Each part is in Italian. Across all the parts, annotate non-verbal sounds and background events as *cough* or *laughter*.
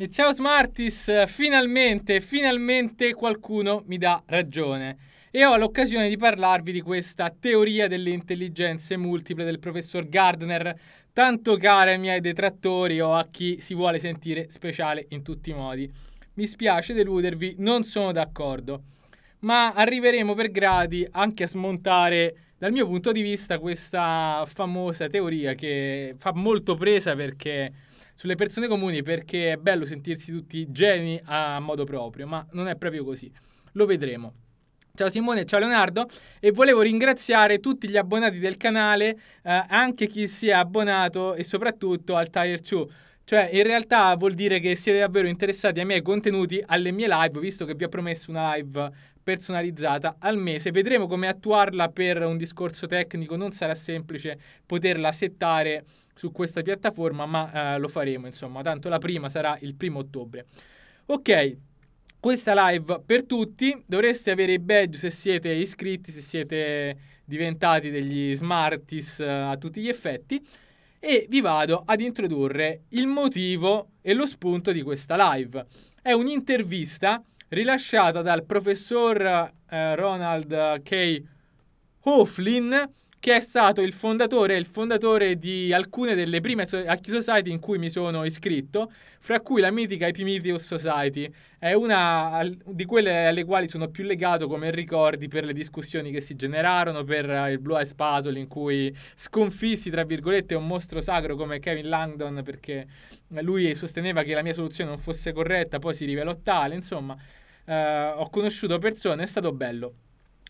E ciao Smartis, finalmente, finalmente qualcuno mi dà ragione. E ho l'occasione di parlarvi di questa teoria delle intelligenze multiple del professor Gardner, tanto cara ai miei detrattori o a chi si vuole sentire speciale in tutti i modi. Mi spiace deludervi, non sono d'accordo. Ma arriveremo per gradi anche a smontare, dal mio punto di vista, questa famosa teoria che fa molto presa perché sulle persone comuni perché è bello sentirsi tutti geni a modo proprio, ma non è proprio così. Lo vedremo. Ciao Simone, ciao Leonardo e volevo ringraziare tutti gli abbonati del canale, eh, anche chi si è abbonato e soprattutto al Tire 2. Cioè, in realtà vuol dire che siete davvero interessati ai miei contenuti, alle mie live, visto che vi ho promesso una live personalizzata al mese. Vedremo come attuarla per un discorso tecnico, non sarà semplice poterla settare su questa piattaforma, ma eh, lo faremo, insomma, tanto la prima sarà il primo ottobre. Ok, questa live per tutti, dovreste avere i badge se siete iscritti, se siete diventati degli smarties eh, a tutti gli effetti e vi vado ad introdurre il motivo e lo spunto di questa live. È un'intervista rilasciata dal professor eh, Ronald K. Hoeflin che è stato il fondatore, il fondatore di alcune delle prime so- society in cui mi sono iscritto, fra cui la mitica Epimetheus Society. È una di quelle alle quali sono più legato come ricordi per le discussioni che si generarono, per eh, il Blue Eyes Puzzle in cui sconfissi, tra virgolette, un mostro sacro come Kevin Langdon perché lui sosteneva che la mia soluzione non fosse corretta, poi si rivelò tale, insomma... Uh, ho conosciuto persone, è stato bello.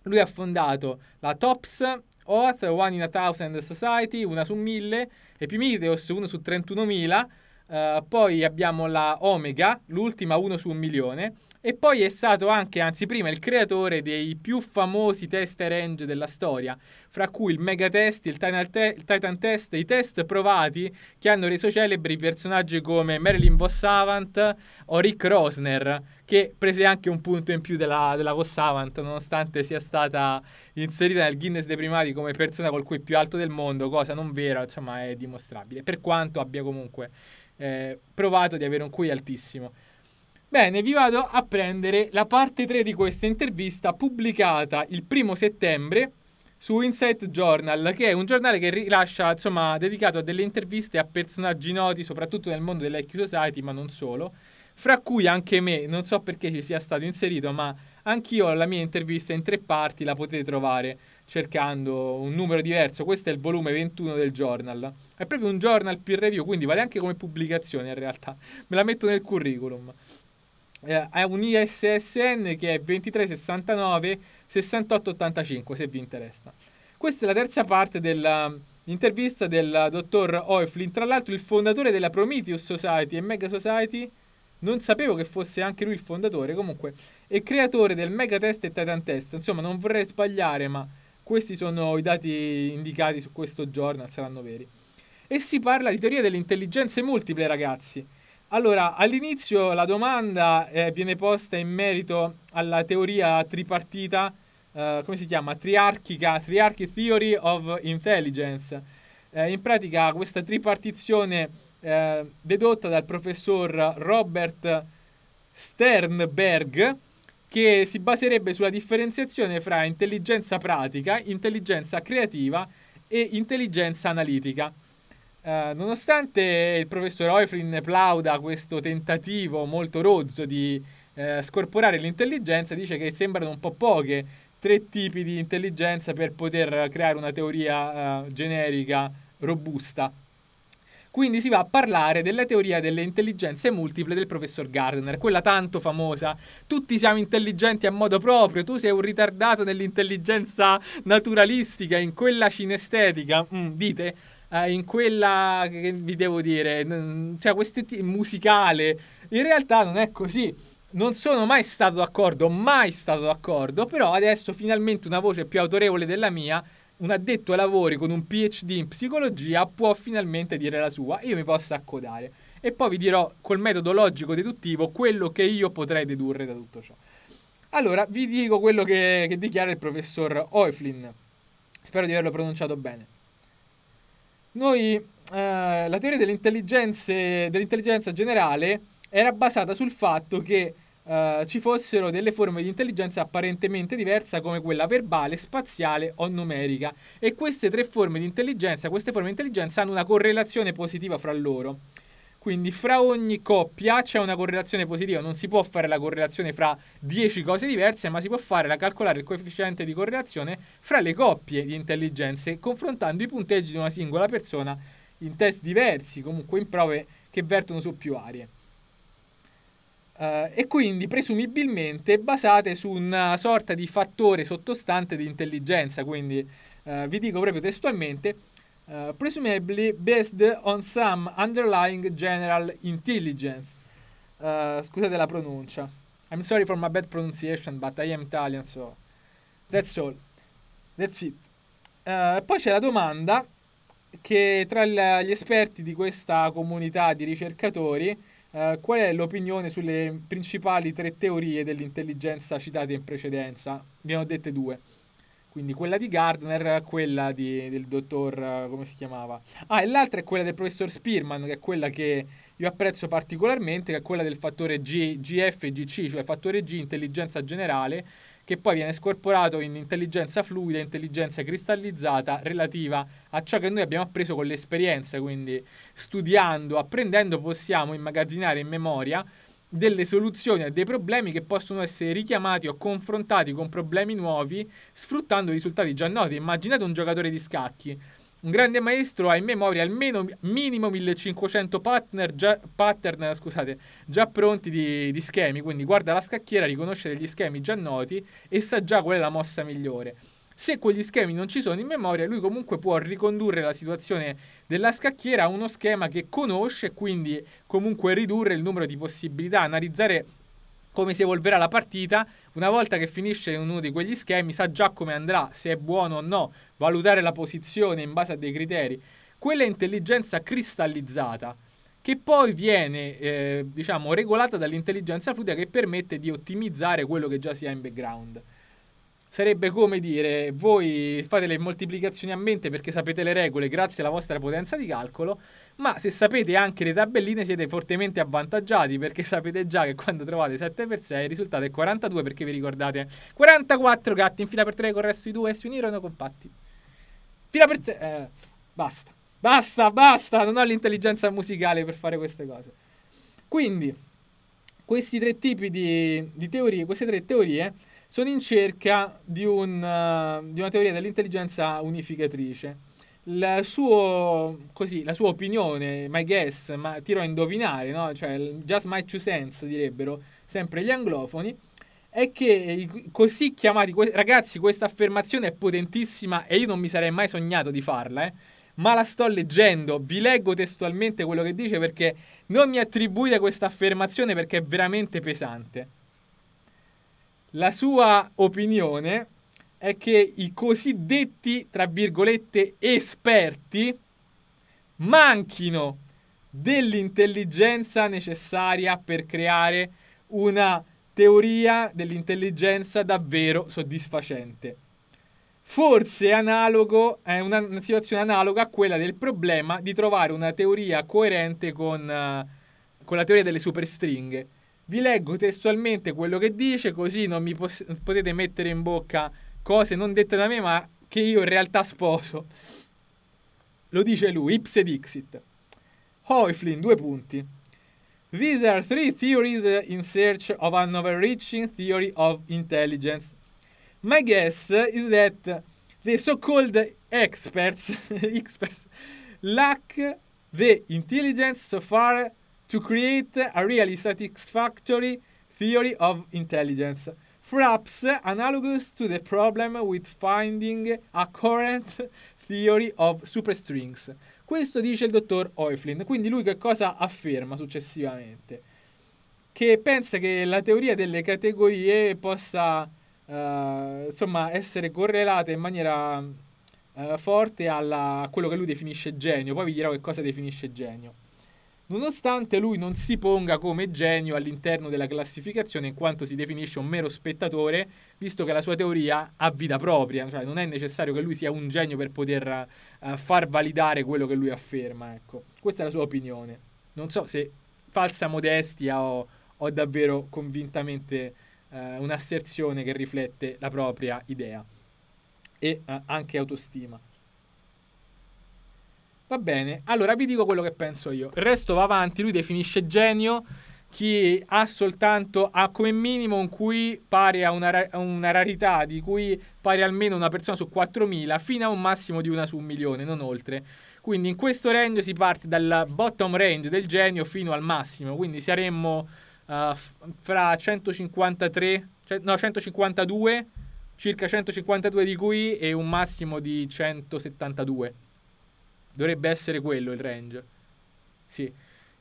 Lui ha fondato la TOPS, Oath, One in a Thousand Society, una su mille, Epimetheus, 1 su 31.000, uh, eh, poi abbiamo la Omega, l'ultima uno su un milione, e poi è stato anche, anzi prima, il creatore dei più famosi test range della storia, fra cui il Mega Test, il Titan, te- il Titan Test, i test provati che hanno reso celebri personaggi come Marilyn Vossavant o Rick Rosner, che prese anche un punto in più della, della Vossavant, nonostante sia stata inserita nel Guinness dei primati come persona col cui più alto del mondo, cosa non vera, insomma è dimostrabile, per quanto abbia comunque eh, provato di avere un cui altissimo. Bene, vi vado a prendere la parte 3 di questa intervista pubblicata il primo settembre su Insight Journal, che è un giornale che rilascia, insomma, dedicato a delle interviste a personaggi noti, soprattutto nel mondo dell'IQ Society, ma non solo, fra cui anche me, non so perché ci sia stato inserito, ma anch'io la mia intervista in tre parti la potete trovare cercando un numero diverso, questo è il volume 21 del journal, è proprio un journal peer review, quindi vale anche come pubblicazione in realtà, me la metto nel curriculum eh, è un ISSN che è 2369 6885 se vi interessa. Questa è la terza parte dell'intervista um, del dottor Oeflin, tra l'altro il fondatore della Prometheus Society e Mega Society, non sapevo che fosse anche lui il fondatore comunque, e creatore del Mega Test e Titan Test, insomma non vorrei sbagliare ma questi sono i dati indicati su questo journal, saranno veri. E si parla di teoria delle intelligenze multiple ragazzi. Allora, all'inizio la domanda eh, viene posta in merito alla teoria tripartita, eh, come si chiama? Triarchica, Triarchy Theory of Intelligence. Eh, in pratica questa tripartizione eh, dedotta dal professor Robert Sternberg, che si baserebbe sulla differenziazione fra intelligenza pratica, intelligenza creativa e intelligenza analitica. Eh, nonostante il professor Eufrin plauda questo tentativo molto rozzo di eh, scorporare l'intelligenza, dice che sembrano un po' poche tre tipi di intelligenza per poter creare una teoria eh, generica robusta. Quindi si va a parlare della teoria delle intelligenze multiple del professor Gardner, quella tanto famosa. Tutti siamo intelligenti a modo proprio, tu sei un ritardato nell'intelligenza naturalistica, in quella cinestetica. Mm, dite? eh, in quella che vi devo dire, cioè questo t- musicale, in realtà non è così. Non sono mai stato d'accordo, mai stato d'accordo, però adesso finalmente una voce più autorevole della mia, un addetto ai lavori con un PhD in psicologia può finalmente dire la sua io mi posso accodare. E poi vi dirò col metodo logico deduttivo quello che io potrei dedurre da tutto ciò. Allora, vi dico quello che, che dichiara il professor Oeflin. Spero di averlo pronunciato bene. Noi, eh, la teoria dell'intelligenza generale era basata sul fatto che eh, ci fossero delle forme di intelligenza apparentemente diverse come quella verbale, spaziale o numerica e queste tre forme di intelligenza, queste forme di intelligenza hanno una correlazione positiva fra loro. Quindi fra ogni coppia c'è una correlazione positiva, non si può fare la correlazione fra 10 cose diverse, ma si può fare la calcolare il coefficiente di correlazione fra le coppie di intelligenze, confrontando i punteggi di una singola persona in test diversi, comunque in prove che vertono su più aree. Uh, e quindi presumibilmente basate su una sorta di fattore sottostante di intelligenza, quindi uh, vi dico proprio testualmente, eh, presumably based on some underlying general intelligence. Uh, scusate la pronuncia. I'm sorry for my bad pronunciation, but I am Italian, so that's all. That's it. Uh, poi c'è la domanda che tra gli esperti di questa comunità di ricercatori Uh, qual è l'opinione sulle principali tre teorie dell'intelligenza citate in precedenza? Vi ho dette due. Quindi quella di Gardner, quella di, del dottor, come si chiamava? Ah, e l'altra è quella del professor Spearman, che è quella che io apprezzo particolarmente, che è quella del fattore G, GF cioè fattore G, intelligenza generale, che poi viene scorporato in intelligenza fluida, intelligenza cristallizzata relativa a ciò che noi abbiamo appreso con l'esperienza, quindi studiando, apprendendo possiamo immagazzinare in memoria delle soluzioni a dei problemi che possono essere richiamati o confrontati con problemi nuovi sfruttando risultati già noti. Immaginate un giocatore di scacchi. Un grande maestro ha in memoria almeno minimo 1500 partner, già, pattern scusate, già pronti di, di schemi, quindi guarda la scacchiera, riconosce degli schemi già noti e sa già qual è la mossa migliore. Se quegli schemi non ci sono in memoria, lui comunque può ricondurre la situazione della scacchiera a uno schema che conosce, quindi comunque ridurre il numero di possibilità, analizzare come si evolverà la partita. Una volta che finisce in uno di quegli schemi, sa già come andrà, se è buono o no, valutare la posizione in base a dei criteri. Quella intelligenza cristallizzata, che poi viene eh, diciamo, regolata dall'intelligenza fluida che permette di ottimizzare quello che già si ha in background. Sarebbe come dire, voi fate le moltiplicazioni a mente perché sapete le regole grazie alla vostra potenza di calcolo, ma se sapete anche le tabelline siete fortemente avvantaggiati perché sapete già che quando trovate 7 per 6 il risultato è 42 perché vi ricordate 44 gatti in fila per 3 con il resto di 2 si unirono compatti. Fila per 3... Eh, basta, basta, basta, non ho l'intelligenza musicale per fare queste cose. Quindi, questi tre tipi di, di teorie, queste tre teorie sono in cerca di, un, uh, di una teoria dell'intelligenza unificatrice. La, suo, così, la sua opinione, my guess, ma tiro a indovinare, no? cioè, just my two sense direbbero sempre gli anglofoni, è che i così chiamati, ragazzi questa affermazione è potentissima e io non mi sarei mai sognato di farla, eh? ma la sto leggendo, vi leggo testualmente quello che dice perché non mi attribuite questa affermazione perché è veramente pesante. La sua opinione è che i cosiddetti, tra virgolette, esperti manchino dell'intelligenza necessaria per creare una teoria dell'intelligenza davvero soddisfacente. Forse analogo, è una, situazione analoga a quella del problema di trovare una teoria coerente con, uh, con la teoria delle superstringhe vi leggo testualmente quello che dice, così non mi pos- potete mettere in bocca cose non dette da me, ma che io in realtà sposo. Lo dice lui, ipse dixit. Hoeflin, due punti. These are three theories in search of an overreaching theory of intelligence. My guess is that the so-called experts, *laughs* experts lack the intelligence so far to create a really satisfactory theory of intelligence, perhaps analogous to the problem with finding a current theory of superstrings. Questo dice il dottor Oeflin, quindi lui che cosa afferma successivamente? Che pensa che la teoria delle categorie possa eh, insomma, essere correlata in maniera eh, forte alla, a quello che lui definisce genio, poi vi dirò che cosa definisce genio nonostante lui non si ponga come genio all'interno della classificazione in quanto si definisce un mero spettatore, visto che la sua teoria ha vita propria, cioè non è necessario che lui sia un genio per poter uh, far validare quello che lui afferma. Ecco. Questa è la sua opinione. Non so se falsa modestia o, o davvero convintamente uh, un'asserzione che riflette la propria idea e uh, anche autostima. Va bene, allora vi dico quello che penso io. Il resto va avanti, lui definisce genio chi ha soltanto, ha come minimo un cui pari a una, una, rarità, di cui pari almeno una persona su 4.000, fino a un massimo di una su un milione, non oltre. Quindi in questo range si parte dal bottom range del genio fino al massimo, quindi saremmo uh, fra 153, no 152, circa 152 di cui e un massimo di 172. Dovrebbe essere quello il range. Sì.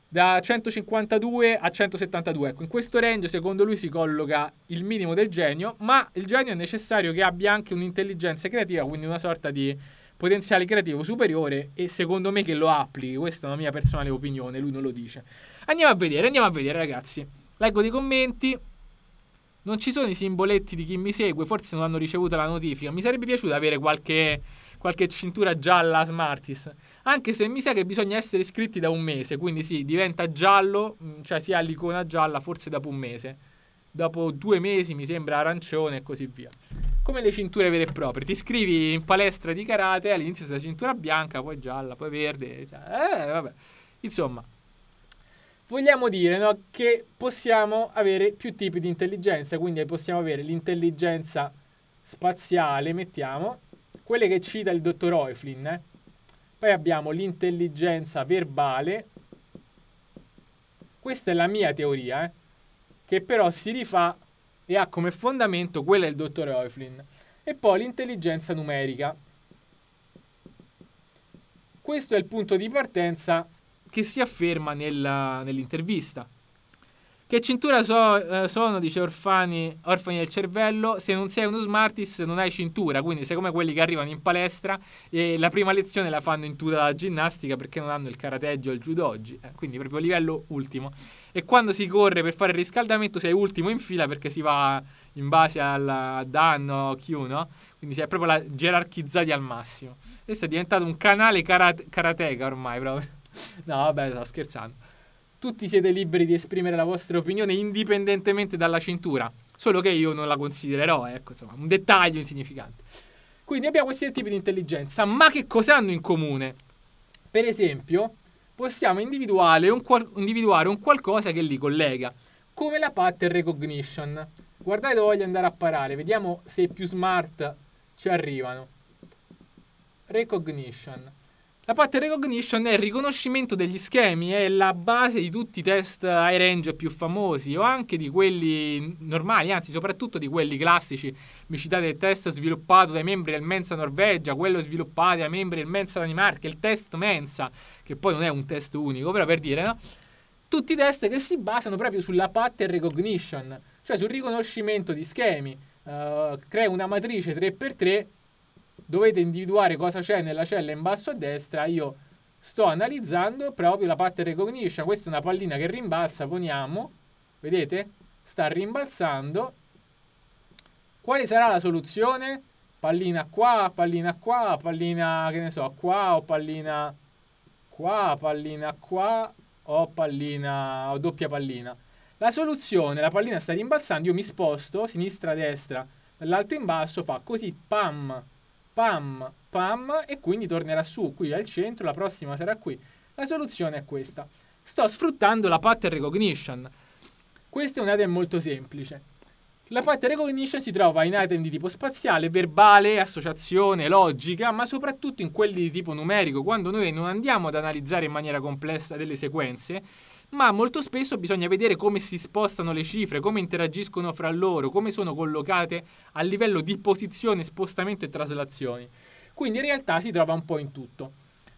Da 152 a 172. Ecco, in questo range secondo lui si colloca il minimo del genio, ma il genio è necessario che abbia anche un'intelligenza creativa, quindi una sorta di potenziale creativo superiore e secondo me che lo applichi, questa è una mia personale opinione, lui non lo dice. Andiamo a vedere, andiamo a vedere ragazzi. Leggo dei commenti. Non ci sono i simboletti di chi mi segue, forse non hanno ricevuto la notifica. Mi sarebbe piaciuto avere qualche, qualche cintura gialla Smartis. Anche se mi sa che bisogna essere iscritti da un mese, quindi sì, diventa giallo, mm, cioè si ha l'icona gialla forse dopo un mese. Dopo due mesi mi sembra arancione e così via. Come le cinture vere e proprie, ti iscrivi in palestra di karate, all'inizio sei cintura bianca, poi gialla, poi verde, cioè, eh, vabbè. Insomma, vogliamo dire no, che possiamo avere più tipi di intelligenza, quindi possiamo avere l'intelligenza spaziale, mettiamo, quelle che cita il dottor Oeflin, eh, poi abbiamo l'intelligenza verbale. Questa è la mia teoria, eh, che però si rifà e ha come fondamento quella del dottore Oeflin. E poi l'intelligenza numerica. Questo è il punto di partenza che si afferma nella, nell'intervista. Che cintura so, eh, sono, dice orfani, orfani del cervello, se non sei uno smartis non hai cintura, quindi siccome quelli che arrivano in palestra e la prima lezione la fanno in tuta la ginnastica perché non hanno il karateggio o il judo oggi, eh, quindi proprio livello ultimo. E quando si corre per fare il riscaldamento sei ultimo in fila perché si va in base al danno Q, no? Quindi si è proprio la, gerarchizzati al massimo. Questo è diventato un canale karate, karateka ormai proprio. *laughs* No, vabbè, sto scherzando. Tutti siete liberi di esprimere la vostra opinione indipendentemente dalla cintura, solo che io non la considererò, ecco, insomma, un dettaglio insignificante. Quindi abbiamo questi tipi di intelligenza, ma che cosa hanno in comune? Per esempio, possiamo individuare un, qual- individuare un qualcosa che li collega, come la pattern recognition. Guardate dove voglio andare a parare, vediamo se i più smart ci arrivano. Recognition. La parte recognition è il riconoscimento degli schemi, è la base di tutti i test high range più famosi o anche di quelli normali, anzi soprattutto di quelli classici. Mi citate il test sviluppato dai membri del Mensa Norvegia, quello sviluppato dai membri del Mensa Danimarca, il test Mensa, che poi non è un test unico, però per dire, no? Tutti i test che si basano proprio sulla pattern recognition, cioè sul riconoscimento di schemi. Uh, crea una matrice 3x3 dovete individuare cosa c'è nella cella in basso a destra, io sto analizzando proprio la pattern recognition, questa è una pallina che rimbalza, poniamo, vedete? Sta rimbalzando. Quale sarà la soluzione? Pallina qua, pallina qua, pallina che ne so, qua o pallina qua, pallina qua o pallina o doppia pallina. La soluzione, la pallina sta rimbalzando, io mi sposto sinistra-destra, dall'alto in basso, fa così, pam, pam, pam e quindi tornerà su qui al centro, la prossima sarà qui. La soluzione è questa. Sto sfruttando la pattern recognition. Questa è un item molto semplice. La pattern recognition si trova in item di tipo spaziale, verbale, associazione, logica, ma soprattutto in quelli di tipo numerico. Quando noi non andiamo ad analizzare in maniera complessa delle sequenze, ma molto spesso bisogna vedere come si spostano le cifre, come interagiscono fra loro, come sono collocate a livello di posizione, spostamento e traslazioni. Quindi in realtà si trova un po' in tutto.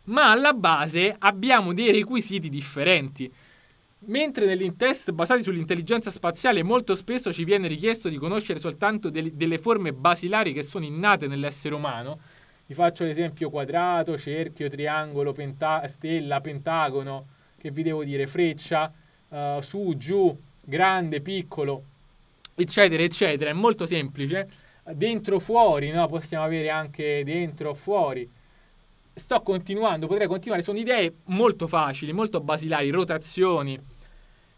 Ma alla base abbiamo dei requisiti differenti. Mentre negli test basati sull'intelligenza spaziale molto spesso ci viene richiesto di conoscere soltanto del, delle forme basilari che sono innate nell'essere umano, vi faccio l'esempio quadrato, cerchio, triangolo, penta- stella, pentagono, che vi devo dire, freccia, uh, su, giù, grande, piccolo, eccetera, eccetera. È molto semplice. Dentro, fuori, no? possiamo avere anche dentro, fuori. Sto continuando, potrei continuare. Sono idee molto facili, molto basilari, rotazioni.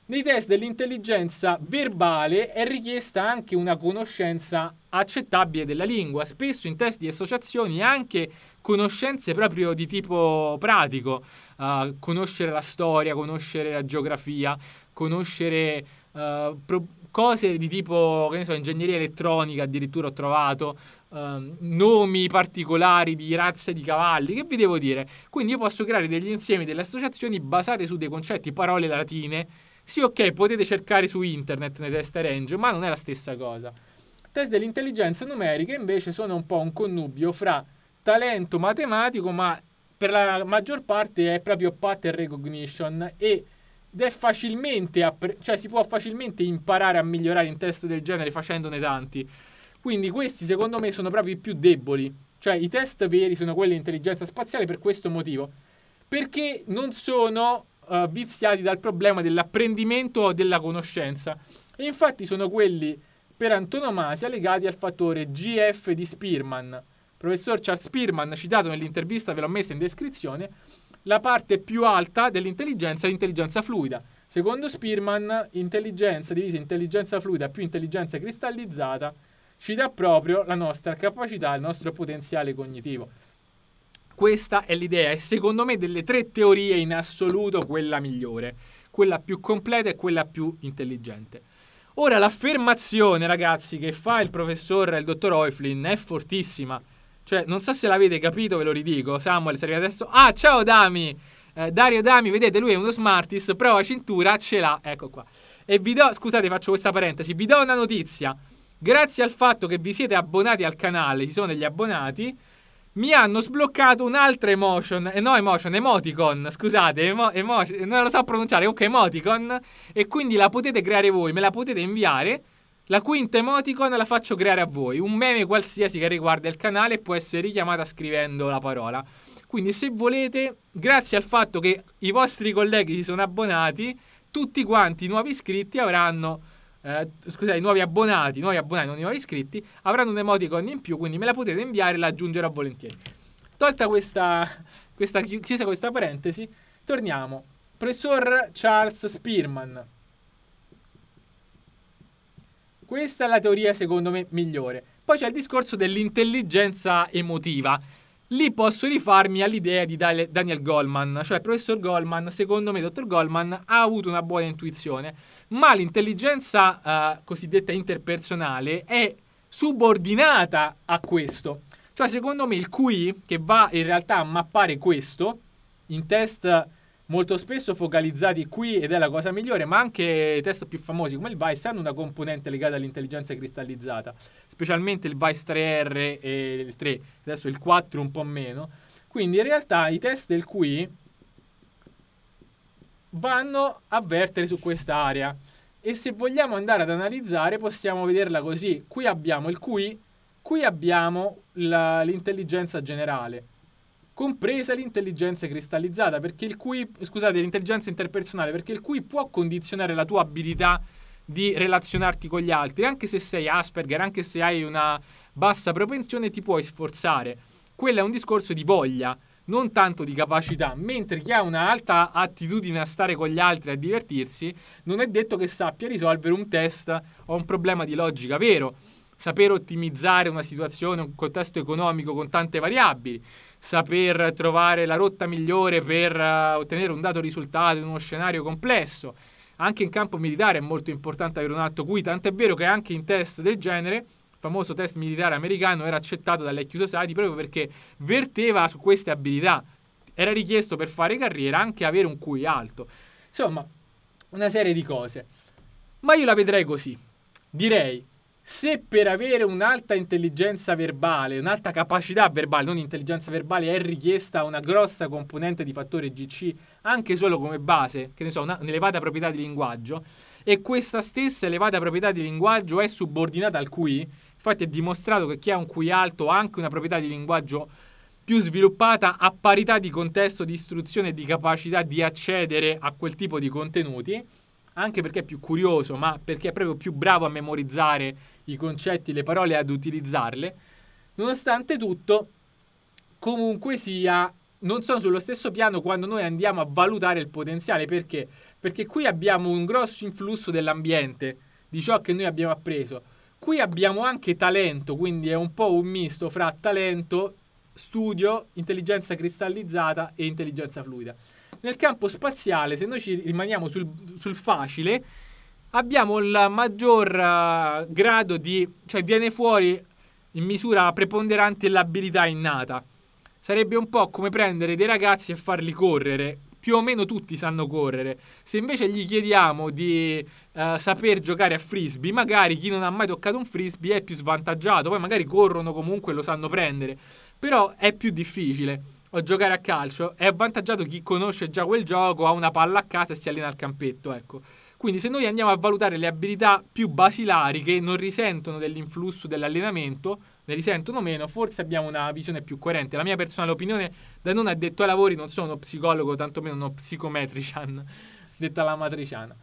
Nei test dell'intelligenza verbale è richiesta anche una conoscenza accettabile della lingua. Spesso in test di associazioni anche conoscenze proprio di tipo pratico, uh, conoscere la storia, conoscere la geografia, conoscere uh, pro- cose di tipo, che ne so, ingegneria elettronica addirittura ho trovato, uh, nomi particolari di razze di cavalli, che vi devo dire? Quindi io posso creare degli insiemi, delle associazioni basate su dei concetti, parole latine, sì, ok, potete cercare su internet nei test range, ma non è la stessa cosa. Test dell'intelligenza numerica invece sono un po' un connubio fra talento matematico, ma per la maggior parte è proprio pattern recognition ed è facilmente, appre- cioè si può facilmente imparare a migliorare in test del genere facendone tanti. Quindi questi secondo me sono proprio i più deboli, cioè i test veri sono quelli di intelligenza spaziale per questo motivo, perché non sono uh, viziati dal problema dell'apprendimento o della conoscenza. E infatti sono quelli per antonomasia legati al fattore GF di Spearman professor Charles Spearman, citato nell'intervista, ve l'ho messa in descrizione, la parte più alta dell'intelligenza è l'intelligenza fluida. Secondo Spearman, intelligenza divisa intelligenza fluida più intelligenza cristallizzata ci dà proprio la nostra capacità, il nostro potenziale cognitivo. Questa è l'idea e secondo me delle tre teorie in assoluto quella migliore, quella più completa e quella più intelligente. Ora l'affermazione, ragazzi, che fa il professor, il dottor Oiflin è fortissima cioè, non so se l'avete capito, ve lo ridico. Samuel, se arriva adesso. Ah, ciao Dami! Eh, Dario Dami, vedete, lui è uno Smartis, prova cintura, ce l'ha. Ecco qua. E vi do, scusate, faccio questa parentesi, vi do una notizia. Grazie al fatto che vi siete abbonati al canale, ci sono degli abbonati, mi hanno sbloccato un'altra emotion, eh, no emotion, emoticon, scusate, emo, emotion, non lo so pronunciare, ok, emoticon, e quindi la potete creare voi, me la potete inviare la quinta emoticon la faccio creare a voi, un meme qualsiasi che riguarda il canale può essere richiamata scrivendo la parola. Quindi se volete, grazie al fatto che i vostri colleghi si sono abbonati, tutti quanti i nuovi iscritti avranno eh, scusate, i nuovi abbonati, nuovi abbonati, non i nuovi iscritti, avranno un emoticon in più, quindi me la potete inviare e la aggiungerò volentieri. Tolta questa, questa chiusa questa parentesi, torniamo. Professor Charles Spearman questa è la teoria secondo me migliore. Poi c'è il discorso dell'intelligenza emotiva. Lì posso rifarmi all'idea di Daniel Goldman, cioè il professor Goldman, secondo me dottor Goldman ha avuto una buona intuizione, ma l'intelligenza eh, cosiddetta interpersonale è subordinata a questo. Cioè secondo me il QI, che va in realtà a mappare questo, in test molto spesso focalizzati qui ed è la cosa migliore, ma anche i test più famosi come il Vice hanno una componente legata all'intelligenza cristallizzata, specialmente il Vice 3R e il 3, adesso il 4 un po' meno. Quindi in realtà i test del QI vanno a vertere su quest'area e se vogliamo andare ad analizzare possiamo vederla così. Qui abbiamo il QI, qui abbiamo la, l'intelligenza generale compresa l'intelligenza cristallizzata, perché il cui, scusate, l'intelligenza interpersonale, perché il cui può condizionare la tua abilità di relazionarti con gli altri, anche se sei Asperger, anche se hai una bassa propensione, ti puoi sforzare. Quello è un discorso di voglia, non tanto di capacità, mentre chi ha un'alta attitudine a stare con gli altri e a divertirsi, non è detto che sappia risolvere un test o un problema di logica vero, saper ottimizzare una situazione, un contesto economico con tante variabili saper trovare la rotta migliore per eh, ottenere un dato risultato in uno scenario complesso. Anche in campo militare è molto importante avere un alto QI, tant'è vero che anche in test del genere il famoso test militare americano era accettato dalle High Society proprio perché verteva su queste abilità. Era richiesto per fare carriera anche avere un QI alto. Insomma, una serie di cose. Ma io la vedrei così. Direi se per avere un'alta intelligenza verbale, un'alta capacità verbale, non intelligenza verbale, è richiesta una grossa componente di fattore GC, anche solo come base, che ne so, una, un'elevata proprietà di linguaggio, e questa stessa elevata proprietà di linguaggio è subordinata al QI, infatti è dimostrato che chi ha un QI alto ha anche una proprietà di linguaggio più sviluppata a parità di contesto di istruzione e di capacità di accedere a quel tipo di contenuti, anche perché è più curioso, ma perché è proprio più bravo a memorizzare i concetti, le parole ad utilizzarle. Nonostante tutto, comunque sia, non sono sullo stesso piano quando noi andiamo a valutare il potenziale. Perché? Perché qui abbiamo un grosso influsso dell'ambiente, di ciò che noi abbiamo appreso. Qui abbiamo anche talento, quindi è un po' un misto fra talento, studio, intelligenza cristallizzata e intelligenza fluida. Nel campo spaziale, se noi ci rimaniamo sul, sul facile, abbiamo il maggior uh, grado di... cioè viene fuori in misura preponderante l'abilità innata. Sarebbe un po' come prendere dei ragazzi e farli correre. Più o meno tutti sanno correre. Se invece gli chiediamo di uh, saper giocare a frisbee, magari chi non ha mai toccato un frisbee è più svantaggiato. Poi magari corrono comunque e lo sanno prendere. Però è più difficile. O giocare a calcio è avvantaggiato chi conosce già quel gioco, ha una palla a casa e si allena al campetto, ecco. Quindi se noi andiamo a valutare le abilità più basilari che non risentono dell'influsso dell'allenamento, ne risentono meno, forse abbiamo una visione più coerente. La mia personale opinione, da non addetto ai lavori, non sono uno psicologo, tantomeno uno psicometrician, *laughs* detta la matriciana.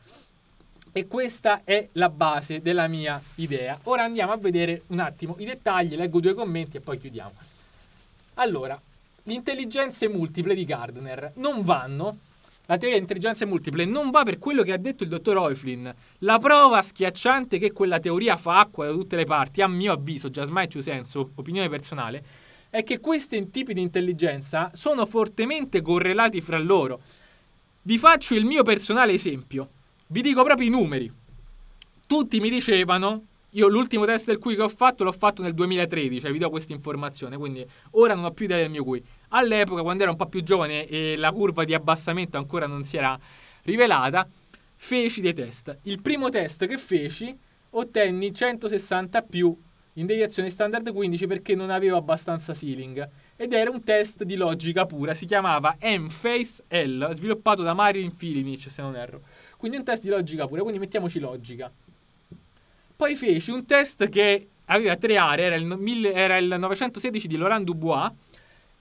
E questa è la base della mia idea. Ora andiamo a vedere un attimo i dettagli, leggo due commenti e poi chiudiamo. Allora, le intelligenze multiple di Gardner non vanno la teoria di intelligenze multiple non va per quello che ha detto il dottor Oiflin. La prova schiacciante che quella teoria fa acqua da tutte le parti, a mio avviso, già Jasmine senso, opinione personale, è che questi tipi di intelligenza sono fortemente correlati fra loro. Vi faccio il mio personale esempio. Vi dico proprio i numeri. Tutti mi dicevano, io l'ultimo test del QI che ho fatto l'ho fatto nel 2013, vi do questa informazione, quindi ora non ho più idea del mio QI. All'epoca, quando era un po' più giovane e la curva di abbassamento ancora non si era rivelata, feci dei test. Il primo test che feci ottenni 160 più in deviazione standard 15 perché non avevo abbastanza ceiling ed era un test di logica pura, si chiamava M-Face L, sviluppato da Mario Filinich se non erro. Quindi un test di logica pura, quindi mettiamoci logica. Poi feci un test che aveva tre aree, era il, 916 di Laurent Dubois,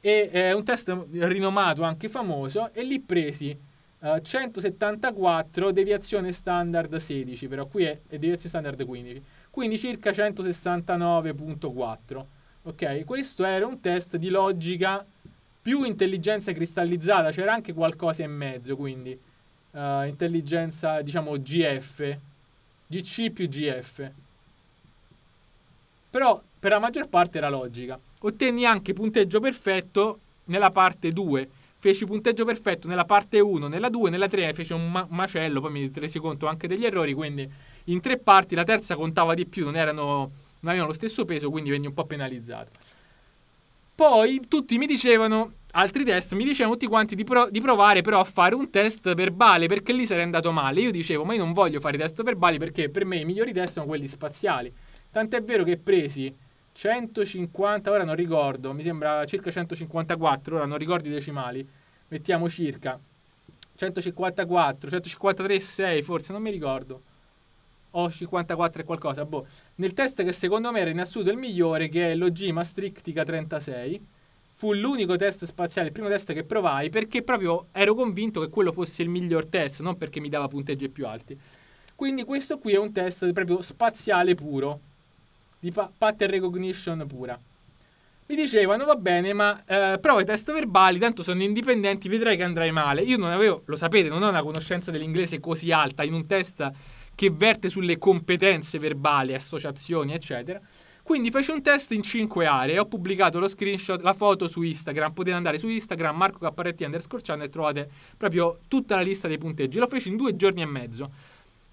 e eh, è un test rinomato, anche famoso, e lì presi uh, eh, 174 deviazione standard 16, però qui è, è deviazione standard 15, quindi circa 169.4. Ok, questo era un test di logica più intelligenza cristallizzata, c'era anche qualcosa in mezzo, quindi uh, intelligenza, diciamo, GF, GC più GF. Però per la maggior parte era logica. Ottenni anche punteggio perfetto nella parte 2. Feci punteggio perfetto nella parte 1, nella 2, nella 3 feci un ma- macello, poi mi resi conto anche degli errori, quindi in tre parti la terza contava di più, non, erano, non avevano lo stesso peso, quindi venni un po' penalizzato. Poi tutti mi dicevano, altri test, mi dicevano tutti quanti di, pro- di provare però a fare un test verbale perché lì sarei andato male. Io dicevo, ma io non voglio fare test verbali perché per me i migliori test sono quelli spaziali. Tant'è vero che presi 150, ora non ricordo, mi sembra circa 154, ora non ricordo i decimali, mettiamo circa 154, 153, 6 forse, non mi ricordo, o 54 e qualcosa, boh, nel test che secondo me era in assoluto il migliore, che è l'OG Maastrichtica 36, fu l'unico test spaziale, il primo test che provai, perché proprio ero convinto che quello fosse il miglior test, non perché mi dava punteggi più alti. Quindi questo qui è un test proprio spaziale puro, di pa- pattern recognition pura. Mi dicevano, va bene, ma eh, prova i test verbali, tanto sono indipendenti, vedrai che andrai male. Io non avevo, lo sapete, non ho una conoscenza dell'inglese così alta in un test che verte sulle competenze verbali, associazioni, eccetera. Quindi feci un test in 5 aree, ho pubblicato lo screenshot, la foto su Instagram, potete andare su Instagram, Marco Capparetti underscore channel e trovate proprio tutta la lista dei punteggi. Lo feci in due giorni e mezzo.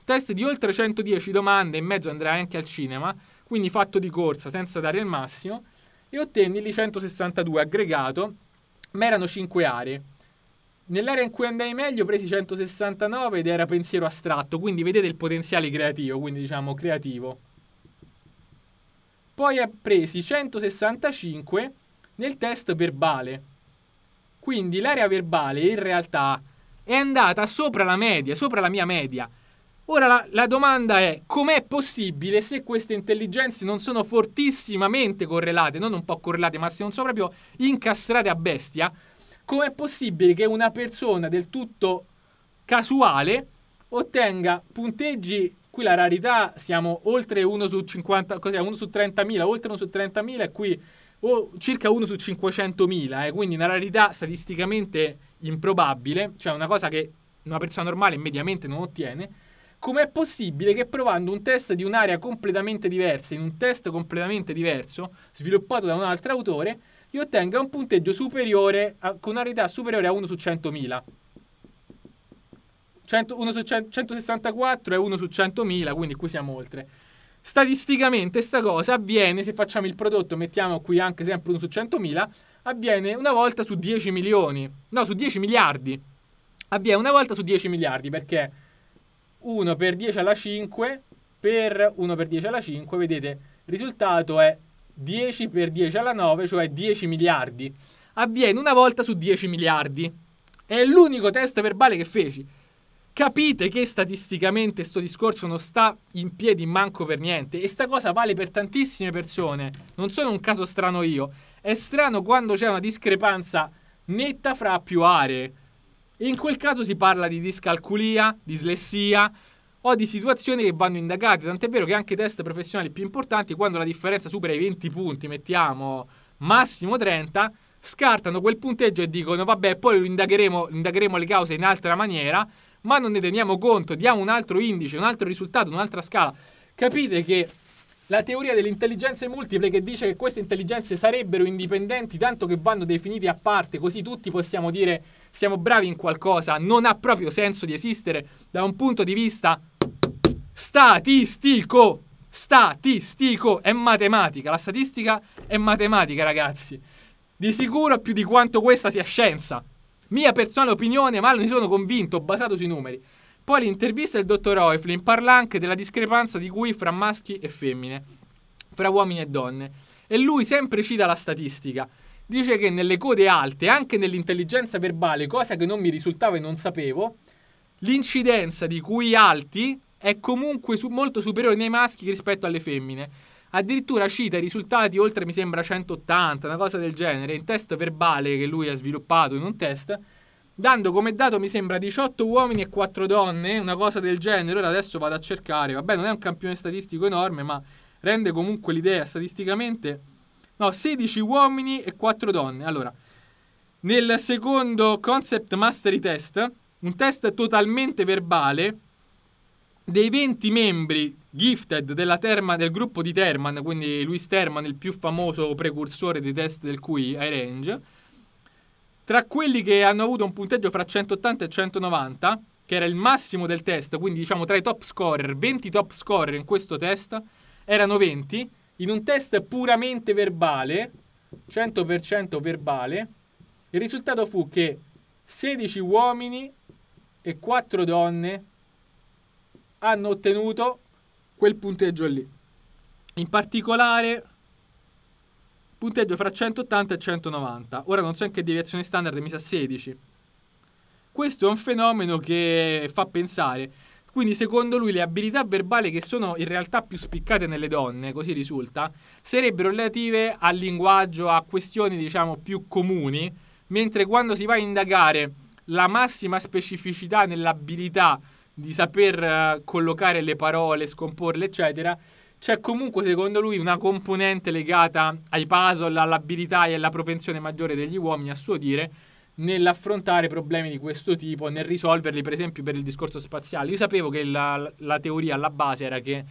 Test di oltre 110 domande, in mezzo andrai anche al cinema, quindi fatto di corsa senza dare il massimo, e ottenni lì 162 aggregato, ma erano 5 aree. Nell'area in cui andai meglio presi 169 ed era pensiero astratto, quindi vedete il potenziale creativo, quindi diciamo creativo. Poi ha presi 165 nel test verbale. Quindi l'area verbale in realtà è andata sopra la media, sopra la mia media. Ora la, la domanda è com'è possibile se queste intelligenze non sono fortissimamente correlate, non un po' correlate, ma se non sono proprio incastrate a bestia, com'è possibile che una persona del tutto casuale ottenga punteggi qui la rarità siamo oltre 1 su 50 cos'è 1 su 30.000 oltre 1 su 30.000 e qui oh, circa 1 su 500.000 eh, quindi una rarità statisticamente improbabile cioè una cosa che una persona normale mediamente non ottiene com'è possibile che provando un test di un'area completamente diversa, in un test completamente diverso, sviluppato da un altro autore, io ottenga un punteggio superiore, a, con una rarità superiore a 1 su 100.000. 100, 1 su 100, 164 è 1 su 100.000, quindi qui siamo oltre. Statisticamente questa cosa avviene, se facciamo il prodotto, mettiamo qui anche sempre 1 su 100.000, avviene una volta su 10 milioni, no, su 10 miliardi. Avviene una volta su 10 miliardi perché 1 per 10 alla 5 per 1 per 10 alla 5, vedete, il risultato è 10 per 10 alla 9, cioè 10 miliardi. Avviene una volta su 10 miliardi. È l'unico test verbale che feci. Capite che statisticamente sto discorso non sta in piedi manco per niente e sta cosa vale per tantissime persone. Non sono un caso strano io. È strano quando c'è una discrepanza netta fra più aree. In quel caso si parla di discalculia, dislessia o di situazioni che vanno indagate, tant'è vero che anche test professionali più importanti, quando la differenza supera i 20 punti, mettiamo massimo 30, scartano quel punteggio e dicono vabbè poi indagheremo, indagheremo le cause in altra maniera, ma non ne teniamo conto, diamo un altro indice, un altro risultato, un'altra scala. Capite che la teoria delle intelligenze multiple che dice che queste intelligenze sarebbero indipendenti tanto che vanno definite a parte, così tutti possiamo dire siamo bravi in qualcosa, non ha proprio senso di esistere da un punto di vista statistico. Statistico è matematica, la statistica è matematica, ragazzi. Di sicuro più di quanto questa sia scienza. Mia personale opinione, ma ne sono convinto, basato sui numeri. Poi l'intervista del dottor Oeflin parla anche della discrepanza di cui fra maschi e femmine, fra uomini e donne. E lui sempre cita la statistica dice che nelle code alte, anche nell'intelligenza verbale, cosa che non mi risultava e non sapevo, l'incidenza di cui alti è comunque su- molto superiore nei maschi rispetto alle femmine. Addirittura cita i risultati oltre, mi sembra, 180, una cosa del genere, in test verbale che lui ha sviluppato in un test, dando come dato, mi sembra, 18 uomini e 4 donne, una cosa del genere. Ora adesso vado a cercare, vabbè non è un campione statistico enorme, ma rende comunque l'idea statisticamente No, 16 uomini e 4 donne. Allora, nel secondo Concept Mastery Test, un test totalmente verbale, dei 20 membri gifted Terman, del gruppo di Terman, quindi Luis Terman, il più famoso precursore dei test del QI ai range, tra quelli che hanno avuto un punteggio fra 180 e 190, che era il massimo del test, quindi diciamo tra i top scorer, 20 top scorer in questo test, erano 20, in un test puramente verbale, 100% verbale, il risultato fu che 16 uomini e 4 donne hanno ottenuto quel punteggio lì. In particolare punteggio fra 180 e 190. Ora non so in che deviazione standard, mi sa 16. Questo è un fenomeno che fa pensare quindi secondo lui le abilità verbali che sono in realtà più spiccate nelle donne, così risulta, sarebbero relative al linguaggio, a questioni diciamo più comuni, mentre quando si va a indagare la massima specificità nell'abilità di saper eh, collocare le parole, scomporle, eccetera, c'è comunque secondo lui una componente legata ai puzzle, all'abilità e alla propensione maggiore degli uomini a suo dire nell'affrontare problemi di questo tipo, nel risolverli, per esempio, per il discorso spaziale. Io sapevo che la, la teoria alla base era che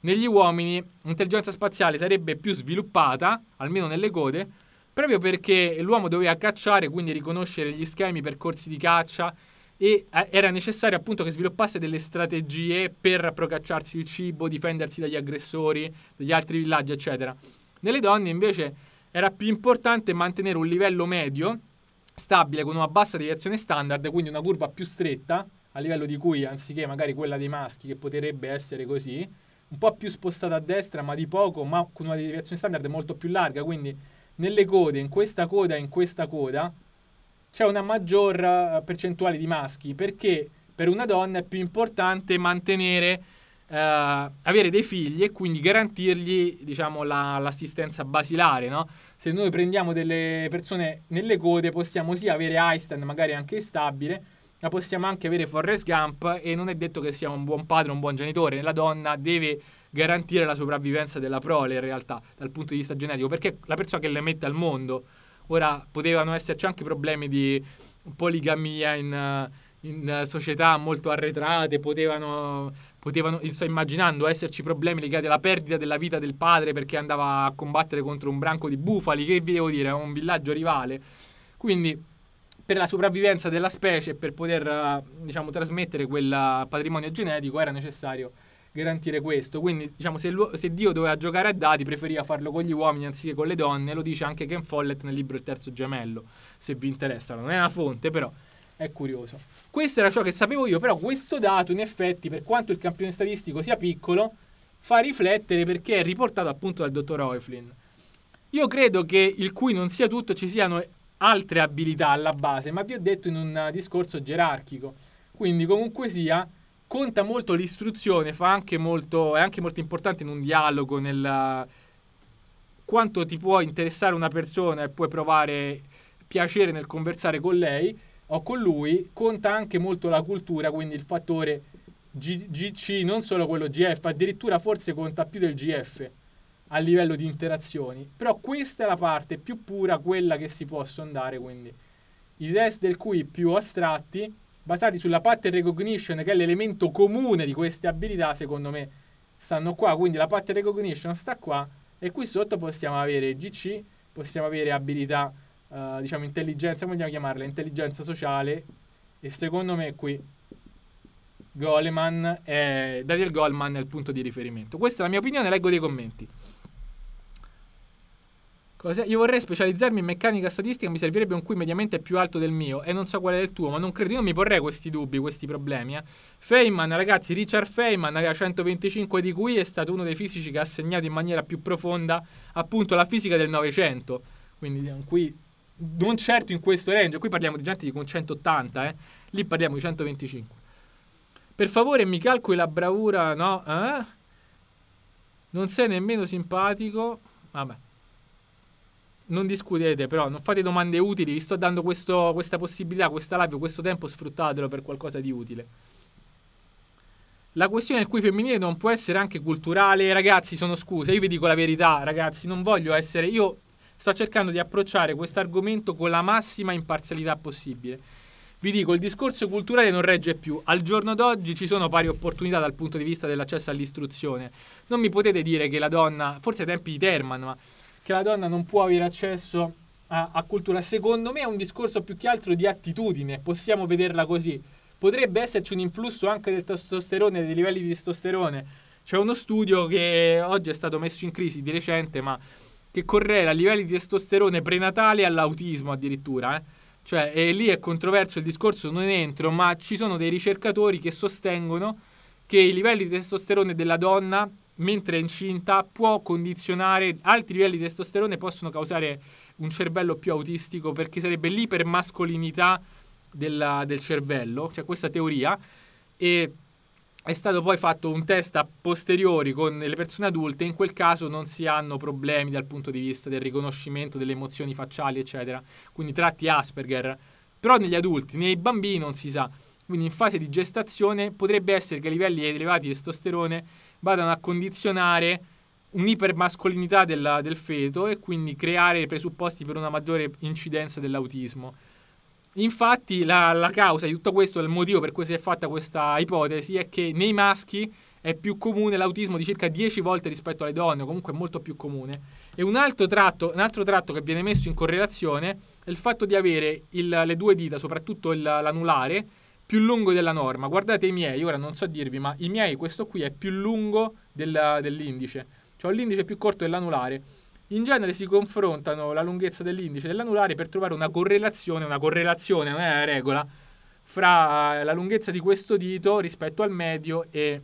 negli uomini l'intelligenza spaziale sarebbe più sviluppata, almeno nelle code, proprio perché l'uomo doveva cacciare, quindi riconoscere gli schemi, i percorsi di caccia e eh, era necessario appunto che sviluppasse delle strategie per procacciarsi il cibo, difendersi dagli aggressori, dagli altri villaggi, eccetera. Nelle donne invece era più importante mantenere un livello medio stabile con una bassa deviazione standard, quindi una curva più stretta, a livello di cui anziché magari quella dei maschi che potrebbe essere così, un po' più spostata a destra ma di poco, ma con una deviazione standard molto più larga, quindi nelle code, in questa coda e in questa coda, c'è una maggior eh, percentuale di maschi, perché per una donna è più importante mantenere eh, avere dei figli e quindi garantirgli diciamo, la, l'assistenza basilare. No? Se noi prendiamo delle persone nelle code possiamo sì avere Einstein magari anche stabile, ma possiamo anche avere Forrest Gump e non è detto che sia un buon padre, un buon genitore, la donna deve garantire la sopravvivenza della prole in realtà dal punto di vista genetico, perché la persona che le mette al mondo, ora potevano esserci anche problemi di poligamia in, in società molto arretrate, potevano potevano, sto immaginando esserci problemi legati alla perdita della vita del padre perché andava a combattere contro un branco di bufali, che vi devo dire, è un villaggio rivale. Quindi per la sopravvivenza della specie e per poter eh, diciamo, trasmettere quel patrimonio genetico era necessario garantire questo. Quindi diciamo, se, se, Dio doveva giocare a dadi preferiva farlo con gli uomini anziché con le donne, lo dice anche Ken Follett nel libro Il terzo gemello, se vi interessa. Non è una fonte però è curioso. Questo era ciò che sapevo io, però questo dato in effetti, per quanto il campione statistico sia piccolo, fa riflettere perché è riportato appunto dal dottor Oiflin. Io credo che il cui non sia tutto ci siano altre abilità alla base, ma vi ho detto in un discorso gerarchico. Quindi comunque sia, conta molto l'istruzione, anche molto, è anche molto importante in un dialogo, nel quanto ti può interessare una persona e puoi provare piacere nel conversare con lei, ho con lui, conta anche molto la cultura, quindi il fattore G- GC, non solo quello GF, addirittura forse conta più del GF a livello di interazioni. Però questa è la parte più pura, quella che si può sondare, quindi i test del QI più astratti, basati sulla pattern recognition, che è l'elemento comune di queste abilità, secondo me, stanno qua. Quindi la pattern recognition sta qua e qui sotto possiamo avere GC, possiamo avere abilità uh, diciamo, intelligenza, come vogliamo chiamarla, intelligenza sociale. E secondo me qui Goleman è, Daniel Goleman è il punto di riferimento. Questa è la mia opinione, leggo dei commenti. Cosa? Io vorrei specializzarmi in meccanica statistica, mi servirebbe un cui mediamente più alto del mio e non so qual è il tuo, ma non credo, io mi porrei questi dubbi, questi problemi. Eh. Feynman, ragazzi, Richard Feynman aveva 125 di cui è stato uno dei fisici che ha segnato in maniera più profonda appunto la fisica del Novecento. Quindi qui non certo in questo range, qui parliamo di gente con 180, eh? lì parliamo di 125. Per favore mi calcoli la bravura, no? Eh? Non sei nemmeno simpatico. Vabbè. Non discutete però, non fate domande utili, vi sto dando questo, questa possibilità, questa live, questo tempo, sfruttatelo per qualcosa di utile. La questione del cui femminile non può essere anche culturale, ragazzi, sono scuse, io vi dico la verità, ragazzi, non voglio essere... Io Sto cercando di approcciare questo argomento con la massima imparzialità possibile. Vi dico, il discorso culturale non regge più. Al giorno d'oggi ci sono pari opportunità dal punto di vista dell'accesso all'istruzione. Non mi potete dire che la donna, forse ai tempi di Terman, ma che la donna non può avere accesso a, a cultura. Secondo me è un discorso più che altro di attitudine, possiamo vederla così. Potrebbe esserci un influsso anche del testosterone, dei livelli di testosterone. C'è uno studio che oggi è stato messo in crisi di recente, ma che correla livelli di testosterone prenatale all'autismo addirittura. Eh? Cioè, eh, lì è controverso il discorso, non entro, ma ci sono dei ricercatori che sostengono che i livelli di testosterone della donna, mentre è incinta, può condizionare, altri livelli di testosterone possono causare un cervello più autistico perché sarebbe l'ipermascolinità della, del cervello, cioè questa teoria. E è stato poi fatto un test a posteriori con le persone adulte, in quel caso non si hanno problemi dal punto di vista del riconoscimento delle emozioni facciali, eccetera, quindi tratti Asperger, però negli adulti, nei bambini non si sa, quindi in fase di gestazione potrebbe essere che i livelli elevati di testosterone vadano a condizionare un'ipermascolinità della, del feto e quindi creare i presupposti per una maggiore incidenza dell'autismo. Infatti la, la causa di tutto questo, il motivo per cui si è fatta questa ipotesi è che nei maschi è più comune l'autismo di circa 10 volte rispetto alle donne, o comunque molto più comune. E un altro tratto, un altro tratto che viene messo in correlazione è il fatto di avere il, le due dita, soprattutto il, l'anulare, più lungo della norma. Guardate i miei, ora non so dirvi, ma i miei, questo qui è più lungo del, dell'indice, cioè l'indice più corto dell'anulare. In genere si confrontano la lunghezza dell'indice e dell'anulare per trovare una correlazione, una correlazione, non è la regola, fra eh, la lunghezza di questo dito rispetto al medio e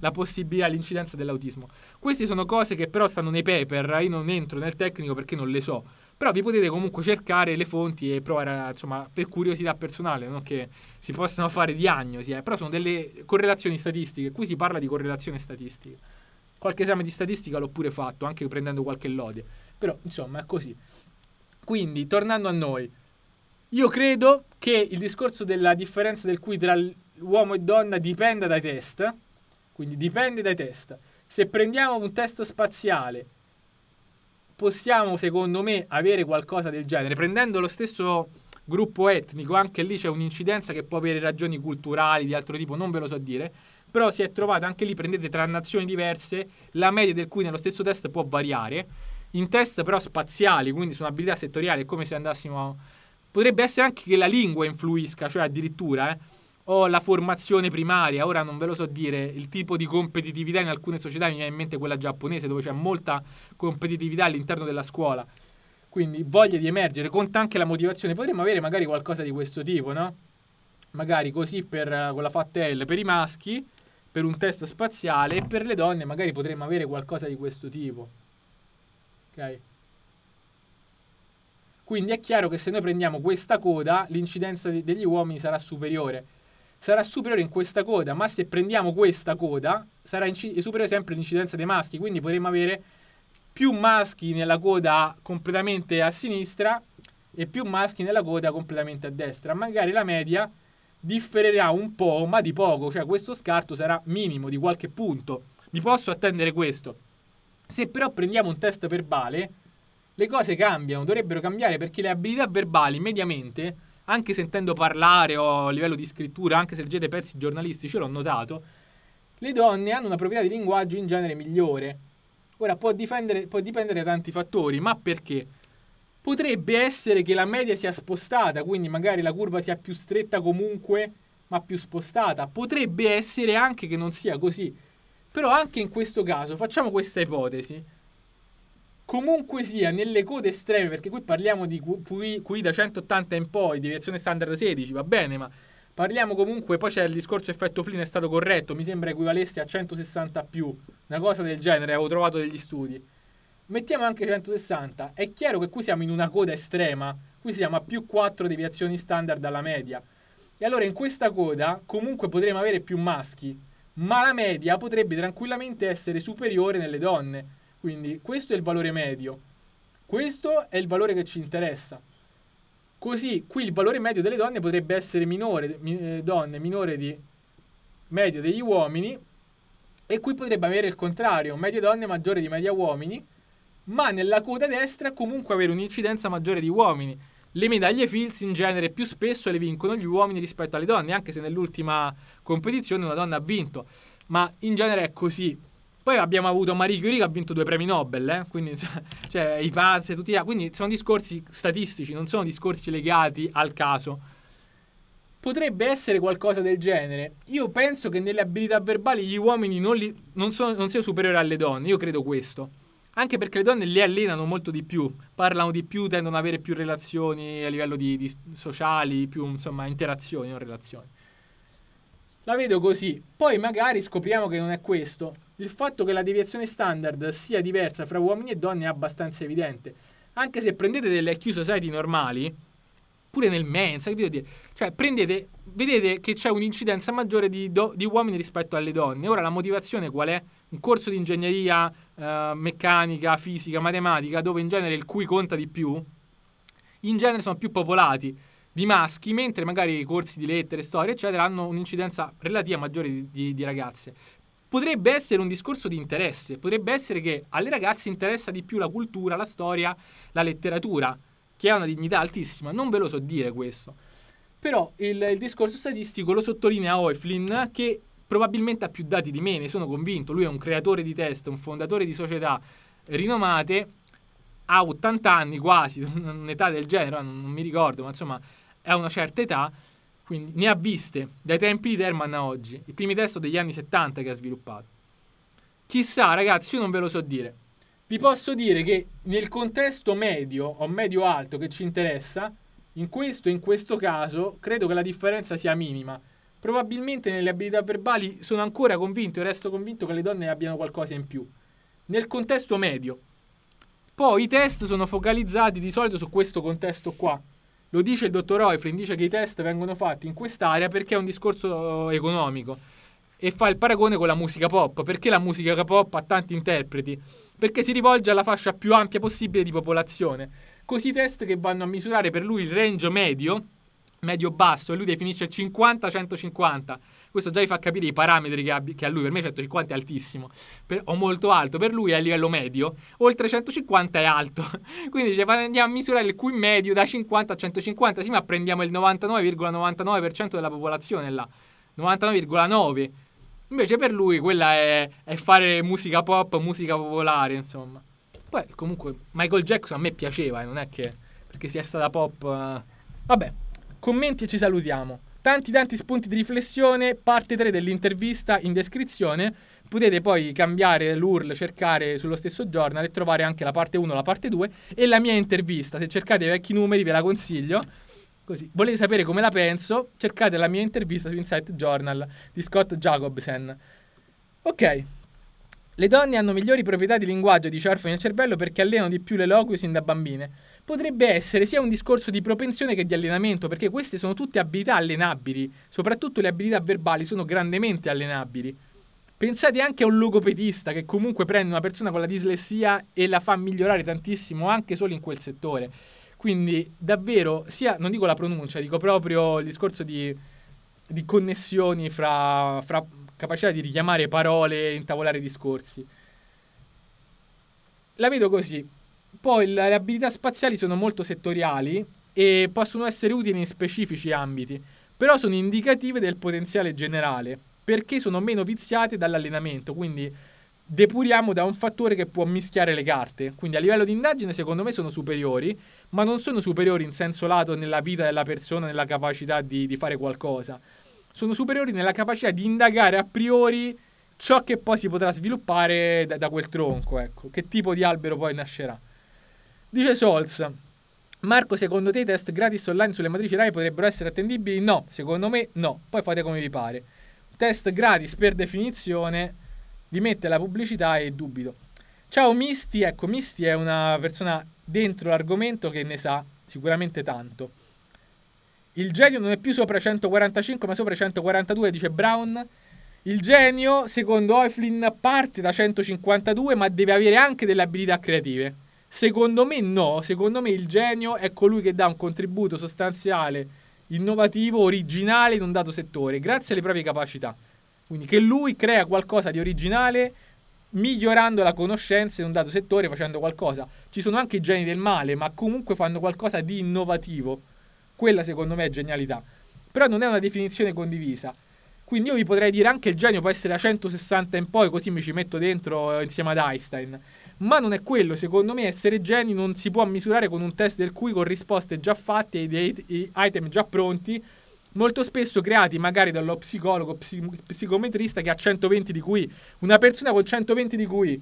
la possibilità, l'incidenza dell'autismo. Queste sono cose che però stanno nei paper, eh, io non entro nel tecnico perché non le so, però vi potete comunque cercare le fonti e provare, insomma, per curiosità personale, non che si possano fare diagnosi, eh, però sono delle correlazioni statistiche, qui si parla di correlazioni statistiche. Qualche esame di statistica l'ho pure fatto, anche prendendo qualche lode. Però, insomma, è così. Quindi, tornando a noi, io credo che il discorso della differenza del QI tra uomo e donna dipenda dai test. Quindi dipende dai test. Se prendiamo un test spaziale, possiamo, secondo me, avere qualcosa del genere. Prendendo lo stesso gruppo etnico, anche lì c'è un'incidenza che può avere ragioni culturali di altro tipo, non ve lo so dire però si è trovata anche lì, prendete tra nazioni diverse, la media del cui nello stesso test può variare, in test però spaziali, quindi sono abilità settoriali, è come se andassimo a... Potrebbe essere anche che la lingua influisca, cioè addirittura, eh, o la formazione primaria, ora non ve lo so dire, il tipo di competitività in alcune società, mi viene in mente quella giapponese dove c'è molta competitività all'interno della scuola, quindi voglia di emergere, conta anche la motivazione, potremmo avere magari qualcosa di questo tipo, no? Magari così per, con la fatta L per i maschi, per un test spaziale e per le donne magari potremmo avere qualcosa di questo tipo. Ok? Quindi è chiaro che se noi prendiamo questa coda, l'incidenza degli uomini sarà superiore. Sarà superiore in questa coda, ma se prendiamo questa coda, sarà superiore sempre l'incidenza dei maschi. Quindi potremmo avere più maschi nella coda completamente a sinistra e più maschi nella coda completamente a destra. Magari la media differirà un po', ma di poco, cioè questo scarto sarà minimo di qualche punto. Mi posso attendere questo. Se però prendiamo un test verbale, le cose cambiano, dovrebbero cambiare perché le abilità verbali mediamente, anche sentendo parlare o a livello di scrittura, anche se leggete pezzi giornalistici, l'ho notato, le donne hanno una proprietà di linguaggio in genere migliore. Ora può, può dipendere da tanti fattori, ma perché? Potrebbe essere che la media sia spostata, quindi magari la curva sia più stretta comunque, ma più spostata. Potrebbe essere anche che non sia così. Però anche in questo caso facciamo questa ipotesi. Comunque sia, nelle code estreme, perché qui parliamo di qui da 180 in poi, deviazione standard 16, va bene, ma parliamo comunque, poi c'è il discorso effetto Flynn è stato corretto, mi sembra equivalesse a 160 più, una cosa del genere, avevo trovato degli studi mettiamo anche 160. È chiaro che qui siamo in una coda estrema, qui siamo a più 4 deviazioni standard dalla media. E allora in questa coda comunque potremmo avere più maschi, ma la media potrebbe tranquillamente essere superiore nelle donne. Quindi questo è il valore medio. Questo è il valore che ci interessa. Così qui il valore medio delle donne potrebbe essere minore, mi, eh, donne, minore di medio degli uomini e qui potrebbe avere il contrario, media donne maggiore di media uomini ma nella coda destra comunque avere un'incidenza maggiore di uomini. Le medaglie Fields in genere più spesso le vincono gli uomini rispetto alle donne, anche se nell'ultima competizione una donna ha vinto, ma in genere è così. Poi abbiamo avuto Marie Curie che ha vinto due premi Nobel, eh? quindi *laughs* cioè, i pazzi, tutti gli... quindi sono discorsi statistici, non sono discorsi legati al caso. Potrebbe essere qualcosa del genere. Io penso che nelle abilità verbali gli uomini non, li... non, sono... non siano superiori alle donne, io credo questo anche perché le donne li allenano molto di più, parlano di più, tendono ad avere più relazioni a livello di, di sociali, più insomma interazioni, non relazioni. La vedo così. Poi magari scopriamo che non è questo. Il fatto che la deviazione standard sia diversa fra uomini e donne è abbastanza evidente. Anche se prendete delle Q society normali, pure nel mensa, che vi devo dire, cioè prendete, vedete che c'è un'incidenza maggiore di, do, di uomini rispetto alle donne. Ora la motivazione qual è? Un corso di ingegneria eh, meccanica, fisica, matematica, dove in genere il cui conta di più, in genere sono più popolati di maschi, mentre magari i corsi di lettere, storia, eccetera, hanno un'incidenza relativa maggiore di, di, di ragazze. Potrebbe essere un discorso di interesse, potrebbe essere che alle ragazze interessa di più la cultura, la storia, la letteratura, che ha una dignità altissima, non ve lo so dire questo. Però il, il discorso statistico lo sottolinea Oeflin che probabilmente ha più dati di me, ne sono convinto, lui è un creatore di test, un fondatore di società rinomate, ha 80 anni quasi, *laughs* un'età del genere, non, mi ricordo, ma insomma ha una certa età, quindi ne ha viste dai tempi di Terman a oggi, i primi test degli anni 70 che ha sviluppato. Chissà ragazzi, io non ve lo so dire. Vi posso dire che nel contesto medio o medio alto che ci interessa, in questo e in questo caso credo che la differenza sia minima. Probabilmente nelle abilità verbali sono ancora convinto e resto convinto che le donne abbiano qualcosa in più. Nel contesto medio. Poi i test sono focalizzati di solito su questo contesto qua. Lo dice il dottor Oifrin, dice che i test vengono fatti in quest'area perché è un discorso eh, economico. E fa il paragone con la musica pop. Perché la musica pop ha tanti interpreti? Perché si rivolge alla fascia più ampia possibile di popolazione. Così i test che vanno a misurare per lui il range medio medio-basso e lui definisce 50-150. Questo già gli fa capire i parametri che, ha, che a lui, per me 150 è altissimo, per, o molto alto, per lui è a livello medio, oltre 150 è alto. *laughs* Quindi dice andiamo a misurare il cui medio da 50 a 150, sì ma prendiamo il 99,99% della popolazione là, 99,9%. Invece per lui quella è, è fare musica pop, musica popolare, insomma. Poi comunque Michael Jackson a me piaceva, eh, non è che perché sia stata pop... Uh, vabbè, commenti e ci salutiamo. Tanti tanti spunti di riflessione, parte 3 dell'intervista in descrizione. Potete poi cambiare l'URL, cercare sullo stesso giornale e trovare anche la parte 1, la parte 2 e la mia intervista. Se cercate i vecchi numeri ve la consiglio. Così, volete sapere come la penso? Cercate la mia intervista su Insight Journal di Scott Jacobsen. Ok. Le donne hanno migliori proprietà di linguaggio di cervello nel cervello perché allenano di più le l'eloquio sin da bambine potrebbe essere sia un discorso di propensione che di allenamento, perché queste sono tutte abilità allenabili, soprattutto le abilità verbali sono grandemente allenabili. Pensate anche a un logopedista che comunque prende una persona con la dislessia e la fa migliorare tantissimo anche solo in quel settore. Quindi davvero, sia, non dico la pronuncia, dico proprio il discorso di, di connessioni fra, fra capacità di richiamare parole e intavolare discorsi. La vedo così, poi le abilità spaziali sono molto settoriali e possono essere utili in specifici ambiti, però sono indicative del potenziale generale, perché sono meno viziate dall'allenamento, quindi depuriamo da un fattore che può mischiare le carte. Quindi a livello di indagine secondo me sono superiori, ma non sono superiori in senso lato nella vita della persona, nella capacità di, di fare qualcosa. Sono superiori nella capacità di indagare a priori ciò che poi si potrà sviluppare da, da quel tronco, ecco, che tipo di albero poi nascerà. Dice Scholz. Marco, secondo te i test gratis online sulle matrici RAI potrebbero essere attendibili? No, secondo me no. Poi fate come vi pare. Test gratis per definizione vi mette la pubblicità e dubito. Ciao Misti, ecco, Misti è una persona dentro l'argomento che ne sa sicuramente tanto. Il genio non è più sopra 145 ma sopra 142, dice Brown. Il genio, secondo Oeflin, parte da 152 ma deve avere anche delle abilità creative. Secondo me no, secondo me il genio è colui che dà un contributo sostanziale, innovativo, originale in un dato settore, grazie alle proprie capacità. Quindi che lui crea qualcosa di originale migliorando la conoscenza in un dato settore facendo qualcosa. Ci sono anche i geni del male, ma comunque fanno qualcosa di innovativo. Quella secondo me è genialità. Però non è una definizione condivisa. Quindi io vi potrei dire anche il genio può essere a 160 in poi, così mi ci metto dentro eh, insieme ad Einstein ma non è quello, secondo me essere geni non si può misurare con un test del cui con risposte già fatte e item già pronti, molto spesso creati magari dallo psicologo, psic- psicometrista che ha 120 di cui una persona con 120 di cui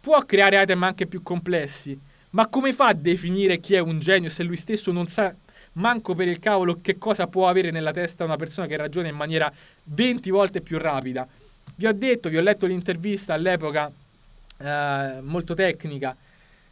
può creare item anche più complessi, ma come fa a definire chi è un genio se lui stesso non sa manco per il cavolo che cosa può avere nella testa una persona che ragiona in maniera 20 volte più rapida? Vi ho detto, vi ho letto l'intervista all'epoca eh, molto tecnica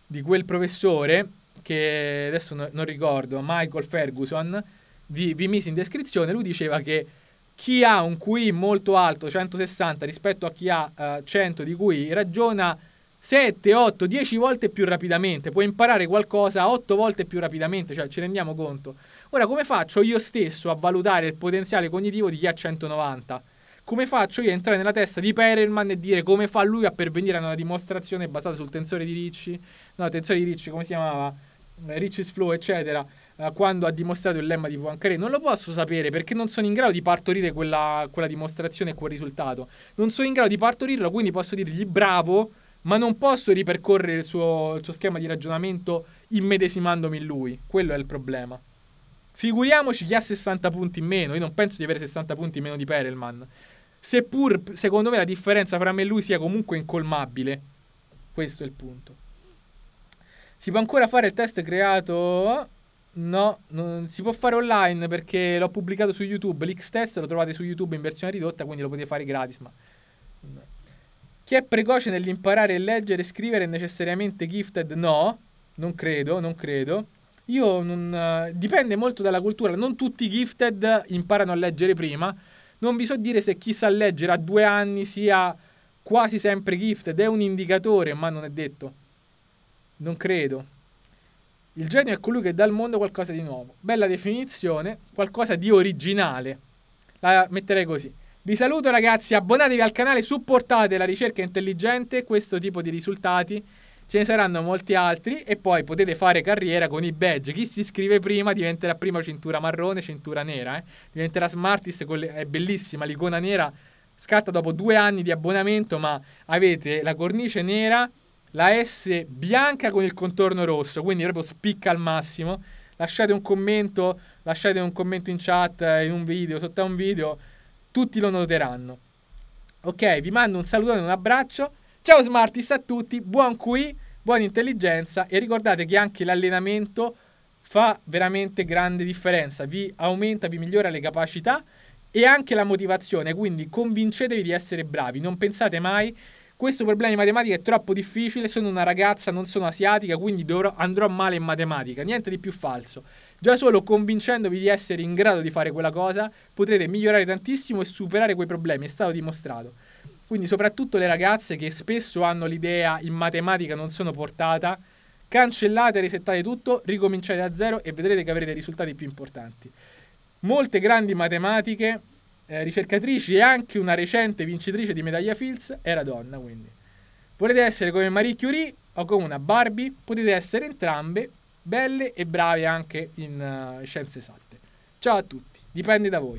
di quel professore che adesso no, non ricordo, Michael Ferguson, vi, vi mise in descrizione, lui diceva che chi ha un QI molto alto, 160, rispetto a chi ha eh, 100 di QI, ragiona 7, 8, 10 volte più rapidamente, può imparare qualcosa 8 volte più rapidamente, cioè ci rendiamo conto. Ora come faccio io stesso a valutare il potenziale cognitivo di chi ha 190? come faccio io a entrare nella testa di Perelman e dire come fa lui a pervenire a una dimostrazione basata sul tensore di Ricci? No, tensore di Ricci, come si chiamava? Eh, Ricci's Flow, eccetera, eh, quando ha dimostrato il lemma di Poincaré, non lo posso sapere perché non sono in grado di partorire quella, quella dimostrazione e quel risultato. Non sono in grado di partorirlo, quindi posso dirgli bravo, ma non posso ripercorrere il suo, il suo schema di ragionamento immedesimandomi in lui. Quello è il problema. Figuriamoci chi ha 60 punti in meno. Io non penso di avere 60 punti in meno di Perelman. Seppur secondo me la differenza fra me e lui sia comunque incolmabile. Questo è il punto. Si può ancora fare il test creato? No, non si può fare online perché l'ho pubblicato su YouTube. L'X test lo trovate su YouTube in versione ridotta, quindi lo potete fare gratis. Ma... Chi è precoce nell'imparare a leggere e scrivere è necessariamente gifted? No, non credo, non credo. Io non, uh, dipende molto dalla cultura. Non tutti i gifted imparano a leggere prima. Non vi so dire se chi sa leggere a due anni sia quasi sempre gifted, è un indicatore, ma non è detto. Non credo. Il genio è colui che dà al mondo qualcosa di nuovo. Bella definizione, qualcosa di originale. La metterei così. Vi saluto ragazzi, abbonatevi al canale, supportate la ricerca intelligente, questo tipo di risultati ce ne saranno molti altri e poi potete fare carriera con i badge. Chi si iscrive prima diventerà prima cintura marrone, cintura nera, eh? diventerà Smartis, è bellissima l'icona nera, scatta dopo due anni di abbonamento, ma avete la cornice nera, la S bianca con il contorno rosso, quindi proprio spicca al massimo. Lasciate un commento, lasciate un commento in chat, in un video, sotto a un video, tutti lo noteranno. Ok, vi mando un salutone, un abbraccio. Ciao Smartis a tutti, buon qui, buona intelligenza e ricordate che anche l'allenamento fa veramente grande differenza, vi aumenta, vi migliora le capacità e anche la motivazione, quindi convincetevi di essere bravi, non pensate mai questo problema di matematica è troppo difficile, sono una ragazza, non sono asiatica, quindi dovrò, andrò male in matematica, niente di più falso. Già solo convincendovi di essere in grado di fare quella cosa potrete migliorare tantissimo e superare quei problemi, è stato dimostrato. Quindi soprattutto le ragazze che spesso hanno l'idea in matematica non sono portata, cancellate, resettate tutto, ricominciate da zero e vedrete che avrete risultati più importanti. Molte grandi matematiche, eh, ricercatrici e anche una recente vincitrice di medaglia Fields era donna, quindi. Volete essere come Marie Curie o come una Barbie? Potete essere entrambe belle e brave anche in uh, scienze esatte. Ciao a tutti, dipende da voi.